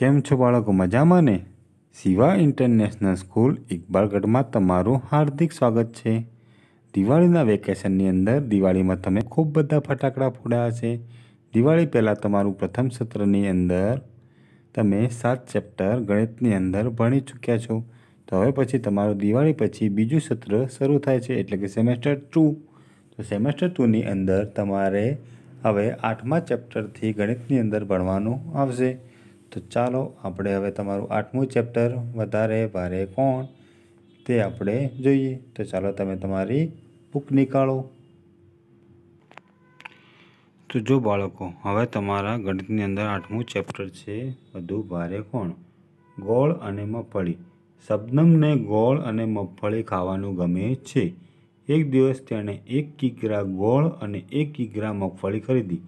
કેમ છો બાળકો મજામાં ને શિવા ઇન્ટરનેશનલ સ્કૂલ ઇકબાલગઢમાં તમારું હાર્દિક સ્વાગત છે દિવાળીના વેકેશનની અંદર દિવાળીમાં તમે ખૂબ બધા ફટાકડા ફોડ્યા છે દિવાળી પહેલાં તમારું પ્રથમ સત્રની અંદર તમે સાત ચેપ્ટર ગણિતની અંદર ભણી ચૂક્યા છો તો હવે પછી તમારું દિવાળી પછી બીજું સત્ર શરૂ થાય છે એટલે કે સેમેસ્ટર ટુ તો સેમેસ્ટર ટુની અંદર તમારે હવે આઠમા ચેપ્ટરથી ગણિતની અંદર ભણવાનું આવશે તો ચાલો આપણે હવે તમારું આઠમું ચેપ્ટર વધારે ભારે કોણ તે આપણે જોઈએ તો ચાલો તમે તમારી બુક નીકાળો તો જો બાળકો હવે તમારા ગણિતની અંદર આઠમું ચેપ્ટર છે વધુ ભારે કોણ ગોળ અને મગફળી શબનમને ગોળ અને મગફળી ખાવાનું ગમે છે એક દિવસ તેણે એક કિગ્રા ગોળ અને એક કિગ્રા મગફળી ખરીદી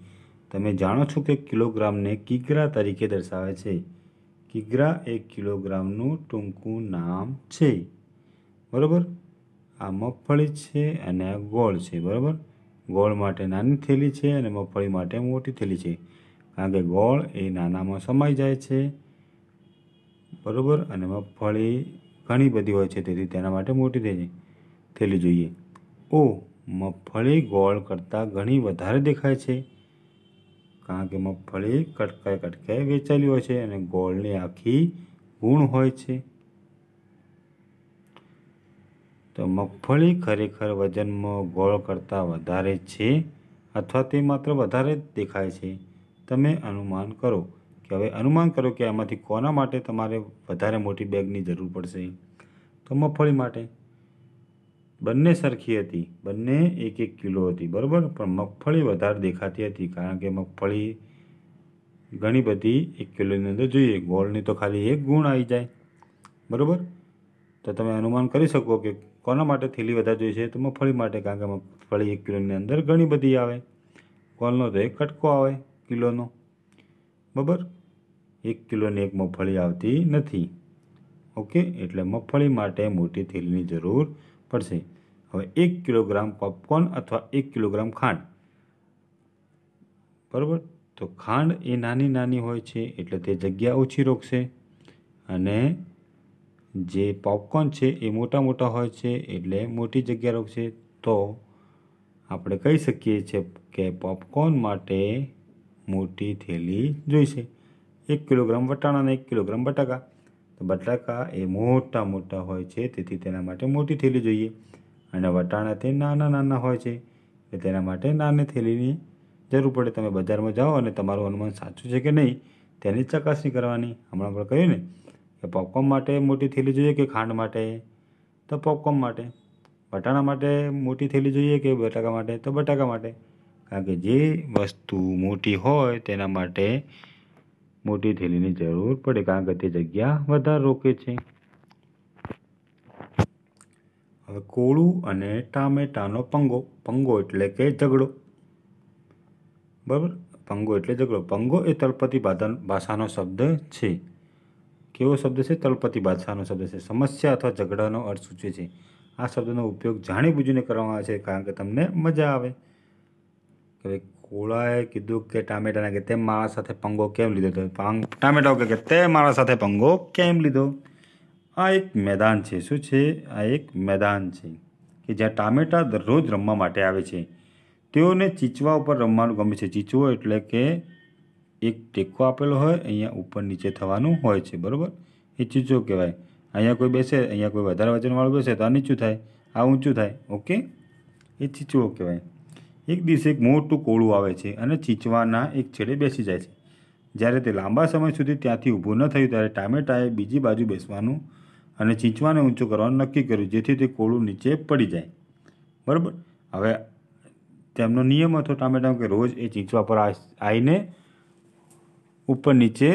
તમે જાણો છો કે કિલોગ્રામને કિગ્રા તરીકે દર્શાવે છે કિગ્રા એક કિલોગ્રામનું ટૂંકું નામ છે બરાબર આ મગફળી છે અને આ ગોળ છે બરાબર ગોળ માટે નાની થેલી છે અને મગફળી માટે મોટી થેલી છે કારણ કે ગોળ એ નાનામાં સમાઈ જાય છે બરાબર અને મગફળી ઘણી બધી હોય છે તેથી તેના માટે મોટી થઈ થેલી જોઈએ ઓ મગફળી ગોળ કરતાં ઘણી વધારે દેખાય છે કારણ કે મગફળી કટકાઈ કટકાઈ વેચાયેલી હોય છે અને ગોળની આખી ગુણ હોય છે તો મગફળી ખરેખર વજનમાં ગોળ કરતાં વધારે છે અથવા તે માત્ર વધારે દેખાય છે તમે અનુમાન કરો કે હવે અનુમાન કરો કે આમાંથી કોના માટે તમારે વધારે મોટી બેગની જરૂર પડશે તો મગફળી માટે બંને સરખી હતી બંને એક એક કિલો હતી બરાબર પણ મગફળી વધારે દેખાતી હતી કારણ કે મગફળી ઘણી બધી એક કિલોની અંદર જોઈએ ગોળની તો ખાલી એક ગુણ આવી જાય બરાબર તો તમે અનુમાન કરી શકો કે કોના માટે થેલી વધારે જોઈએ છે તો મગફળી માટે કારણ કે મગફળી એક કિલોની અંદર ઘણી બધી આવે કોલનો તો એક કટકો આવે કિલોનો બરાબર એક કિલોની એક મગફળી આવતી નથી ઓકે એટલે મગફળી માટે મોટી થેલીની જરૂર પડશે હવે એક કિલોગ્રામ પોપકોર્ન અથવા એક કિલોગ્રામ ખાંડ બરાબર તો ખાંડ એ નાની નાની હોય છે એટલે તે જગ્યા ઓછી રોકશે અને જે પોપકોર્ન છે એ મોટા મોટા હોય છે એટલે મોટી જગ્યા રોકશે તો આપણે કહી શકીએ છીએ કે પોપકોર્ન માટે મોટી થેલી જોઈશે એક કિલોગ્રામ વટાણા અને એક કિલોગ્રામ બટાકા તો બટાકા એ મોટા મોટા હોય છે તેથી તેના માટે મોટી થેલી જોઈએ અને વટાણા તે નાના નાના હોય છે એટલે તેના માટે નાની થેલીની જરૂર પડે તમે બજારમાં જાઓ અને તમારું અનુમાન સાચું છે કે નહીં તેની ચકાસણી કરવાની હમણાં પણ કહ્યું ને કે પોપકોર્ન માટે મોટી થેલી જોઈએ કે ખાંડ માટે તો પોપકોર્ન માટે બટાણા માટે મોટી થેલી જોઈએ કે બટાકા માટે તો બટાકા માટે કારણ કે જે વસ્તુ મોટી હોય તેના માટે મોટી થેલીની જરૂર પડે કારણ કે તે જગ્યા વધારે રોકે છે હવે કોળું અને ટામેટાનો પંગો પંગો એટલે કે ઝઘડો બરાબર પંગો એટલે ઝઘડો પંગો એ તલપતિ ભાષાનો શબ્દ છે કેવો શબ્દ છે તળપતિ ભાષાનો શબ્દ છે સમસ્યા અથવા ઝઘડાનો અર્થ સૂચવે છે આ શબ્દનો ઉપયોગ જાણીબૂજીને કરવામાં આવે છે કારણ કે તમને મજા આવે હવે કોળાએ કીધું કે ટામેટાને કે તે મારા સાથે પંગો કેમ લીધો તો ટામેટા કે તે મારા સાથે પંગો કેમ લીધો આ એક મેદાન છે શું છે આ એક મેદાન છે કે જ્યાં ટામેટા દરરોજ રમવા માટે આવે છે તેઓને ચીચવા ઉપર રમવાનું ગમે છે ચીચવો એટલે કે એક ટેકો આપેલો હોય અહીંયા ઉપર નીચે થવાનું હોય છે બરાબર એ ચીચો કહેવાય અહીંયા કોઈ બેસે અહીંયા કોઈ વધારે વજનવાળું બેસે તો આ નીચું થાય આ ઊંચું થાય ઓકે એ ચીચવો કહેવાય એક દિવસે એક મોટું કોળું આવે છે અને ચીચવાના એક છેડે બેસી જાય છે જ્યારે તે લાંબા સમય સુધી ત્યાંથી ઊભું ન થયું ત્યારે ટામેટાએ બીજી બાજુ બેસવાનું અને ચીંચવાને ઊંચો કરવાનું નક્કી કર્યું જેથી તે કોળું નીચે પડી જાય બરાબર હવે તેમનો નિયમ હતો ટામેટાનો કે રોજ એ ચીંચવા પર આવીને ઉપર નીચે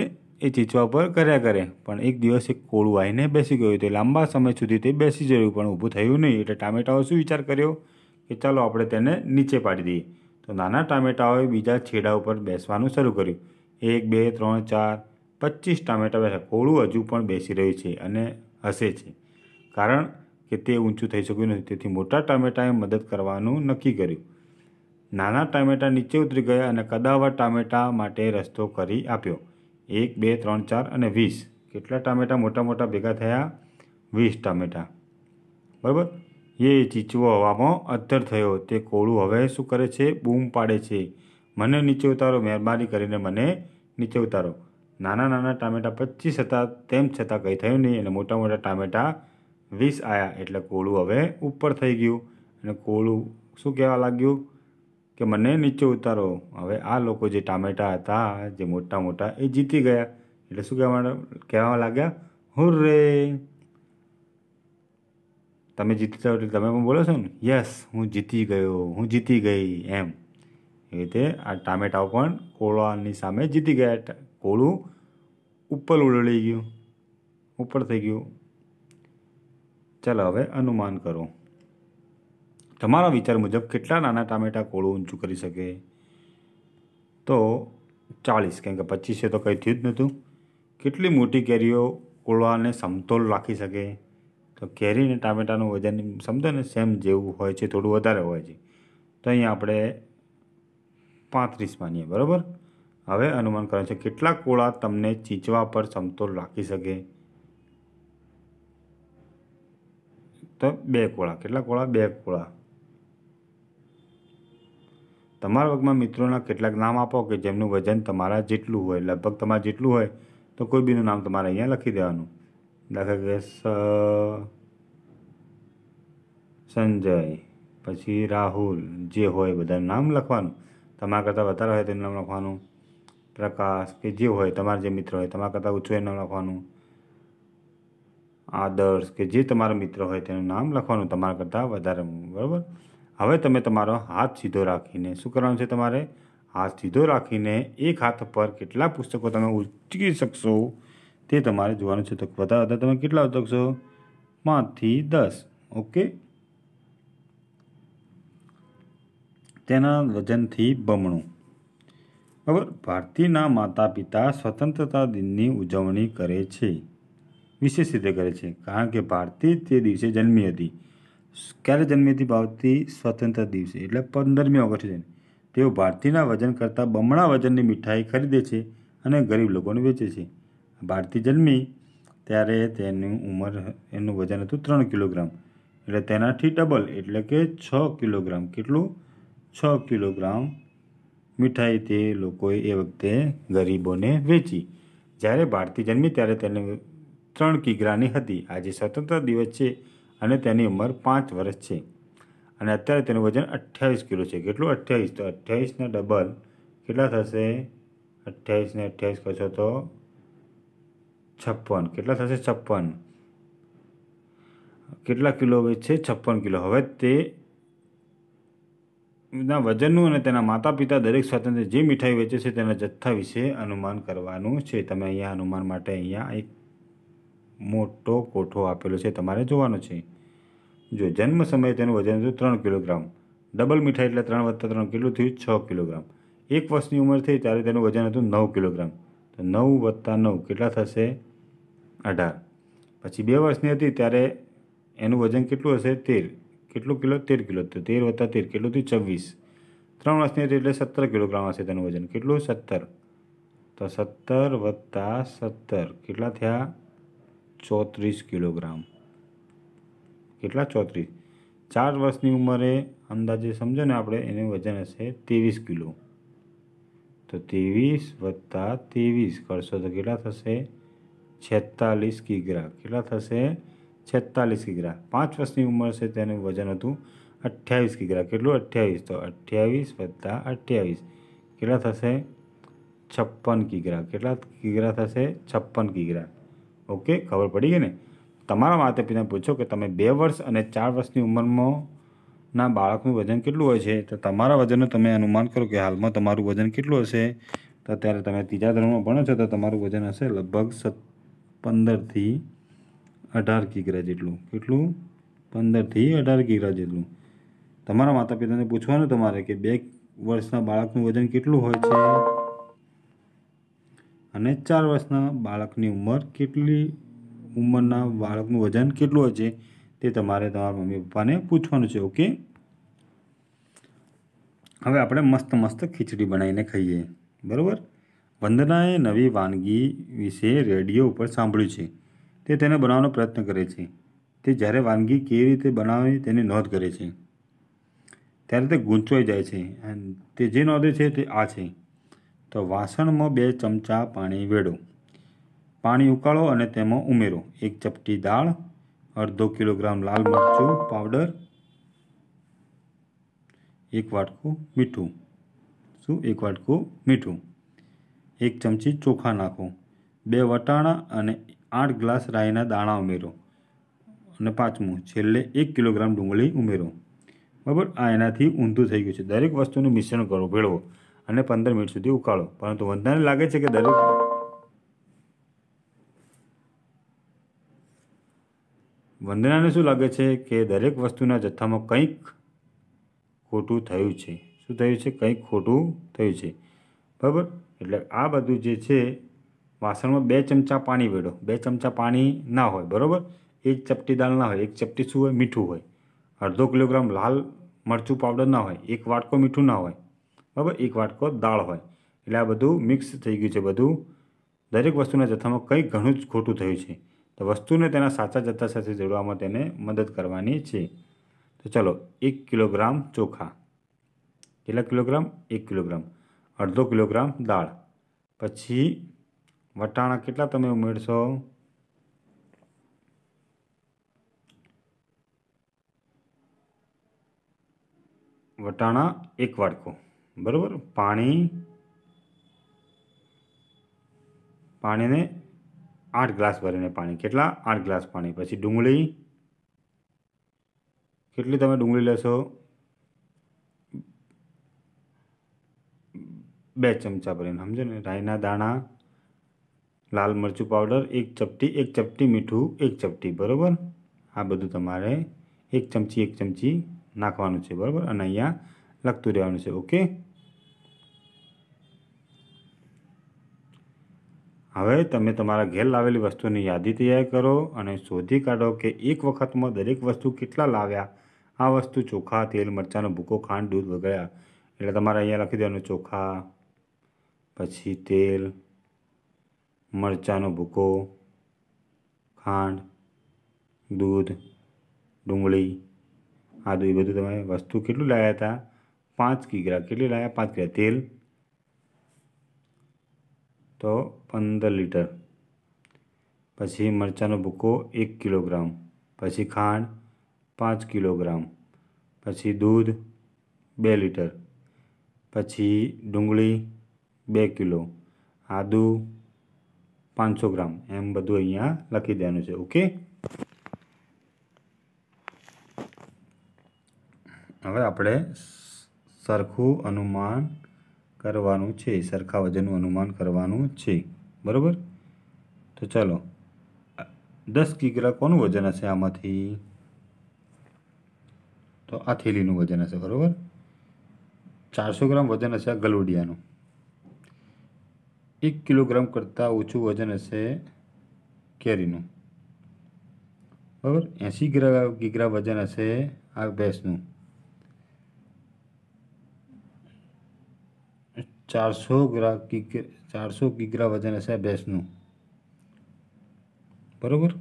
એ ચીંચવા પર કર્યા કરે પણ એક દિવસ એક કોળું આવીને બેસી ગયું તે લાંબા સમય સુધી તે બેસી જયું પણ ઊભું થયું નહીં એટલે ટામેટાઓ શું વિચાર કર્યો કે ચાલો આપણે તેને નીચે પાડી દઈએ તો નાના ટામેટાઓએ બીજા છેડા ઉપર બેસવાનું શરૂ કર્યું એક બે ત્રણ ચાર પચીસ ટામેટા બેસા કોળું હજુ પણ બેસી રહ્યું છે અને હશે છે કારણ કે તે ઊંચું થઈ શક્યું નથી તેથી મોટા ટામેટાએ મદદ કરવાનું નક્કી કર્યું નાના ટામેટા નીચે ઉતરી ગયા અને કદાવર ટામેટા માટે રસ્તો કરી આપ્યો એક બે ત્રણ ચાર અને વીસ કેટલા ટામેટા મોટા મોટા ભેગા થયા વીસ ટામેટા બરાબર એ ચીચવો હવામાં અદ્ધર થયો તે કોળું હવે શું કરે છે બૂમ પાડે છે મને નીચે ઉતારો મહેરબાની કરીને મને નીચે ઉતારો નાના નાના ટામેટાં પચીસ હતા તેમ છતાં કંઈ થયું નહીં અને મોટા મોટા ટામેટાં વીસ આવ્યા એટલે કોળું હવે ઉપર થઈ ગયું અને કોળું શું કહેવા લાગ્યું કે મને નીચે ઉતારો હવે આ લોકો જે ટામેટાં હતા જે મોટા મોટા એ જીતી ગયા એટલે શું કહેવા કહેવા લાગ્યા હુર્રે તમે જીતી જાઓ એટલે તમે પણ બોલો છો ને યસ હું જીતી ગયો હું જીતી ગઈ એમ એ રીતે આ ટામેટાઓ પણ કોળાની સામે જીતી ગયા કોળું ઉપર ઉડળી ગયું ઉપર થઈ ગયું ચાલો હવે અનુમાન કરો તમારા વિચાર મુજબ કેટલા નાના ટામેટાં કોળું ઊંચું કરી શકે તો ચાળીસ કેમ કે પચીસે તો કંઈ થયું જ નહોતું કેટલી મોટી કેરીઓ કોળવાને સમતોલ રાખી શકે તો કેરી અને ટામેટાનું વજન સમજો ને સેમ જેવું હોય છે થોડું વધારે હોય છે તો અહીંયા આપણે પાંત્રીસ માનીએ બરાબર હવે અનુમાન કરવાનું છે કેટલા કોળા તમને ચીંચવા પર સમતોલ રાખી શકે તો બે કોળા કેટલા કોળા બે કોળા તમારા વર્ગમાં મિત્રોના કેટલાક નામ આપો કે જેમનું વજન તમારા જેટલું હોય લગભગ તમારા જેટલું હોય તો કોઈ બીનું નામ તમારે અહીંયા લખી દેવાનું દાખલા કે સંજય પછી રાહુલ જે હોય બધાનું નામ લખવાનું તમારા કરતાં વધારે હોય તેનું નામ લખવાનું પ્રકાશ કે જે હોય તમારા જે મિત્ર હોય તમારા કરતાં ઊંચું નામ લખવાનું આદર્શ કે જે તમારો મિત્ર હોય તેનું નામ લખવાનું તમારા કરતાં વધારે બરાબર હવે તમે તમારો હાથ સીધો રાખીને શું કરવાનું છે તમારે હાથ સીધો રાખીને એક હાથ પર કેટલા પુસ્તકો તમે ઉચકી શકશો તે તમારે જોવાનું છે તો વધારે વધારે તમે કેટલા ઉચકશો પાંચથી દસ ઓકે તેના વજનથી બમણું બરાબર ભારતીયના માતા પિતા સ્વતંત્રતા દિનની ઉજવણી કરે છે વિશેષ રીતે કરે છે કારણ કે ભારતી તે દિવસે જન્મી હતી ક્યારે જન્મી હતી ભારતી સ્વતંત્ર દિવસે એટલે પંદરમી ઓગસ્ટ જન્મી તેઓ ભારતીના વજન કરતાં બમણા વજનની મીઠાઈ ખરીદે છે અને ગરીબ લોકોને વેચે છે ભારતી જન્મી ત્યારે તેની ઉંમર એનું વજન હતું ત્રણ કિલોગ્રામ એટલે તેનાથી ડબલ એટલે કે છ કિલોગ્રામ કેટલું છ કિલોગ્રામ મીઠાઈ તે લોકોએ એ વખતે ગરીબોને વેચી જ્યારે ભારતી જન્મી ત્યારે તેને ત્રણ કિગ્રાની હતી આજે સ્વતંત્ર દિવસ છે અને તેની ઉંમર પાંચ વર્ષ છે અને અત્યારે તેનું વજન અઠ્યાવીસ કિલો છે કેટલું અઠ્યાવીસ તો અઠ્યાવીસના ડબલ કેટલા થશે અઠ્યાવીસને અઠ્યાવીસ કરશો તો છપ્પન કેટલા થશે છપ્પન કેટલા કિલો છે છપ્પન કિલો હવે તે ના વજનનું અને તેના માતા પિતા દરેક સ્વાતંત્ર્ય જે મીઠાઈ વેચે છે તેના જથ્થા વિશે અનુમાન કરવાનું છે તમે અહીંયા અનુમાન માટે અહીંયા એક મોટો કોઠો આપેલો છે તમારે જોવાનો છે જો જન્મ સમયે તેનું વજન હતું ત્રણ કિલોગ્રામ ડબલ મીઠાઈ એટલે ત્રણ વત્તા ત્રણ કેટલું થયું છ કિલોગ્રામ એક વર્ષની ઉંમર થઈ ત્યારે તેનું વજન હતું નવ કિલોગ્રામ તો નવ વત્તા નવ કેટલા થશે અઢાર પછી બે વર્ષની હતી ત્યારે એનું વજન કેટલું હશે તેર કેટલું કિલો તેર કિલો તો તેર વત્તા તેર કેટલું થયું છવ્વીસ ત્રણ વર્ષની હતી એટલે સત્તર કિલોગ્રામ હશે તેનું વજન કેટલું સત્તર તો સત્તર વત્તા સત્તર કેટલા થયા ચોત્રીસ કિલોગ્રામ કેટલા ચોત્રીસ ચાર વર્ષની ઉંમરે અંદાજે સમજો ને આપણે એનું વજન હશે ત્રેવીસ કિલો તો ત્રેવીસ વત્તા ત્રેવીસ કરશો તો કેટલા થશે છેતાલીસ કિગ્રા કેટલા થશે છેતાલીસ કિગ્રા પાંચ વર્ષની ઉંમર છે તેનું વજન હતું અઠ્યાવીસ કિગ્રા કેટલું અઠ્યાવીસ તો અઠ્યાવીસ વત્તા અઠ્યાવીસ કેટલા થશે છપ્પન કિગ્રા કેટલા કિગ્રા થશે છપ્પન કિગ્રા ઓકે ખબર પડી ગઈ ને તમારા માતા પિતાને પૂછો કે તમે બે વર્ષ અને ચાર વર્ષની ઉંમરમાં ના બાળકનું વજન કેટલું હોય છે તો તમારા વજનનું તમે અનુમાન કરો કે હાલમાં તમારું વજન કેટલું હશે તો અત્યારે તમે ત્રીજા ધોરણમાં ભણો છો તો તમારું વજન હશે લગભગ સત પંદરથી અઢાર કિગ્રા જેટલું કેટલું પંદરથી અઢાર કિગ્રા જેટલું તમારા માતા પિતાને પૂછવાનું તમારે કે બે વર્ષના બાળકનું વજન કેટલું હોય છે અને ચાર વર્ષના બાળકની ઉંમર કેટલી ઉંમરના બાળકનું વજન કેટલું હોય છે તે તમારે તમારા મમ્મી પપ્પાને પૂછવાનું છે ઓકે હવે આપણે મસ્ત મસ્ત ખીચડી બનાવીને ખાઈએ બરાબર વંદનાએ નવી વાનગી વિશે રેડિયો ઉપર સાંભળ્યું છે તે તેને બનાવવાનો પ્રયત્ન કરે છે તે જ્યારે વાનગી કેવી રીતે બનાવવી તેની નોંધ કરે છે ત્યારે તે ગૂંચવાઈ જાય છે અને તે જે નોંધે છે તે આ છે તો વાસણમાં બે ચમચા પાણી વેડો પાણી ઉકાળો અને તેમાં ઉમેરો એક ચપટી દાળ અડધો કિલોગ્રામ લાલ મરચું પાવડર એક વાટકું મીઠું શું એક વાટકું મીઠું એક ચમચી ચોખા નાખો બે વટાણા અને આઠ ગ્લાસ રાઈના દાણા ઉમેરો અને પાંચમું છેલ્લે એક કિલોગ્રામ ડુંગળી ઉમેરો બરાબર આ એનાથી ઊંધું થઈ ગયું છે દરેક વસ્તુનું મિશ્રણ કરો ભેળવો અને પંદર મિનિટ સુધી ઉકાળો પરંતુ વંદાને લાગે છે કે દરેક વંદનાને શું લાગે છે કે દરેક વસ્તુના જથ્થામાં કંઈક ખોટું થયું છે શું થયું છે કંઈક ખોટું થયું છે બરાબર એટલે આ બધું જે છે વાસણમાં બે ચમચા પાણી વેડો બે ચમચા પાણી ના હોય બરાબર એક ચપટી દાળ ના હોય એક ચપટી શું હોય મીઠું હોય અડધો કિલોગ્રામ લાલ મરચું પાવડર ના હોય એક વાટકો મીઠું ના હોય બરાબર એક વાટકો દાળ હોય એટલે આ બધું મિક્સ થઈ ગયું છે બધું દરેક વસ્તુના જથ્થામાં કંઈ ઘણું જ ખોટું થયું છે તો વસ્તુને તેના સાચા જથ્થા સાથે જોડવામાં તેને મદદ કરવાની છે તો ચલો એક કિલોગ્રામ ચોખા કેટલા કિલોગ્રામ એક કિલોગ્રામ અડધો કિલોગ્રામ દાળ પછી વટાણા કેટલા તમે ઉમેરશો વટાણા એક વાડકો બરાબર પાણી પાણીને આઠ ગ્લાસ ભરીને પાણી કેટલા આઠ ગ્લાસ પાણી પછી ડુંગળી કેટલી તમે ડુંગળી લેશો બે ચમચા ભરીને સમજો ને રાઈના દાણા લાલ મરચું પાવડર એક ચપટી એક ચપટી મીઠું એક ચપટી બરાબર આ બધું તમારે એક ચમચી એક ચમચી નાખવાનું છે બરાબર અને અહીંયા લખતું રહેવાનું છે ઓકે હવે તમે તમારા ઘેર લાવેલી વસ્તુની યાદી તૈયાર કરો અને શોધી કાઢો કે એક વખતમાં દરેક વસ્તુ કેટલા લાવ્યા આ વસ્તુ ચોખા તેલ મરચાંનો ભૂકો ખાંડ દૂધ વગેરે એટલે તમારે અહીંયા લખી દેવાનું ચોખા પછી તેલ મરચાંનો ભૂકો ખાંડ દૂધ ડુંગળી આદુ એ બધું તમે વસ્તુ કેટલું લાવ્યા હતા પાંચ કિગ્રા કેટલી લાવ્યા પાંચ કિગ્રા તેલ તો પંદર લીટર પછી મરચાંનો ભૂકો એક કિલોગ્રામ પછી ખાંડ પાંચ કિલોગ્રામ પછી દૂધ બે લીટર પછી ડુંગળી બે કિલો આદું પાંચસો ગ્રામ એમ બધું અહીંયા લખી દેવાનું છે ઓકે હવે આપણે સરખું અનુમાન કરવાનું છે સરખા વજનનું અનુમાન કરવાનું છે બરાબર તો ચાલો દસ કિગ્રા કોનું વજન હશે આમાંથી તો આ થેલીનું વજન હશે બરાબર ચારસો ગ્રામ વજન હશે આ ગલુડિયાનું એક કિલોગ્રામ કરતાં ઓછું વજન હશે કેરીનું બરાબર એંસી કિગ્રા વજન હશે આ ભેંસનું ચારસો ગ્રા ચારસો કિગ્રા વજન હશે ભેંસનું બરાબર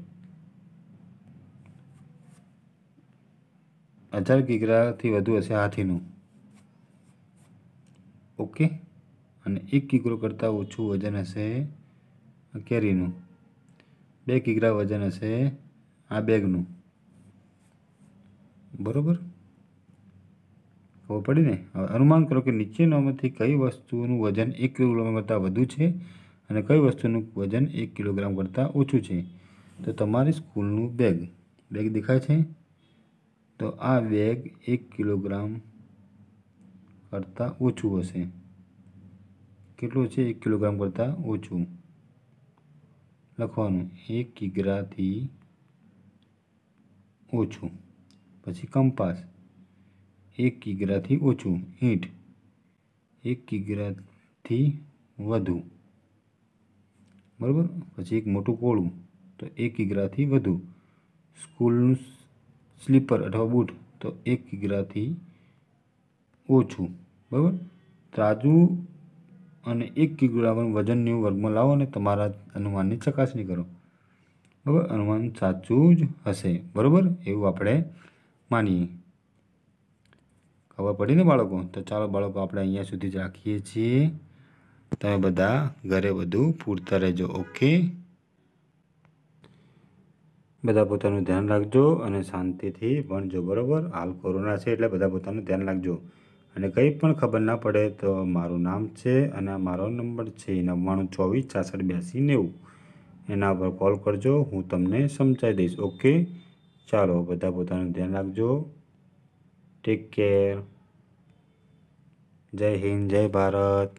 હજાર ગીગ્રાથી વધુ હશે હાથીનું ઓકે અને એક કિગ્રો કરતાં ઓછું વજન હશે કેરીનું બે કિગ્રા વજન હશે આ બેગનું બરોબર ખબર પડી ને હવે અનુમાન કરો કે નીચેનામાંથી કઈ વસ્તુનું વજન એક કિલોગ્રામ કરતાં વધુ છે અને કઈ વસ્તુનું વજન એક કિલોગ્રામ કરતાં ઓછું છે તો તમારી સ્કૂલનું બેગ બેગ દેખાય છે તો આ બેગ એક કિલોગ્રામ કરતાં ઓછું હશે કેટલું છે એક કિલોગ્રામ કરતાં ઓછું લખવાનું એક કિગ્રાથી ઓછું પછી કંપાસ એક કિગ્રાથી ઓછું ઈંટ એક કિગ્રાથી વધુ બરાબર પછી એક મોટું કોળું તો એક કિગ્રાથી વધુ સ્કૂલનું સ્લીપર અથવા બૂટ તો એક કિગ્રાથી ઓછું બરાબર ત્રાજુ અને એક કિલોગ્રામ વજનને વર્ગમાં લાવો અને તમારા અનુમાનની ચકાસણી કરો બરાબર અનુમાન સાચું જ હશે બરાબર એવું આપણે માનીએ ખબર પડી ને બાળકો તો ચાલો બાળકો આપણે અહીંયા સુધી જ રાખીએ છીએ તમે બધા ઘરે બધું પૂરતા રહેજો ઓકે બધા પોતાનું ધ્યાન રાખજો અને શાંતિથી ભણજો બરાબર હાલ કોરોના છે એટલે બધા પોતાનું ધ્યાન રાખજો અને કંઈ પણ ખબર ના પડે તો મારું નામ છે અને મારો નંબર છે નવ્વાણું ચોવીસ છાસઠ બ્યાસી નેવું એના પર કોલ કરજો હું તમને સમજાવી દઈશ ઓકે ચાલો બધા પોતાનું ધ્યાન રાખજો ટેક કેર જય હિન્દ જય ભારત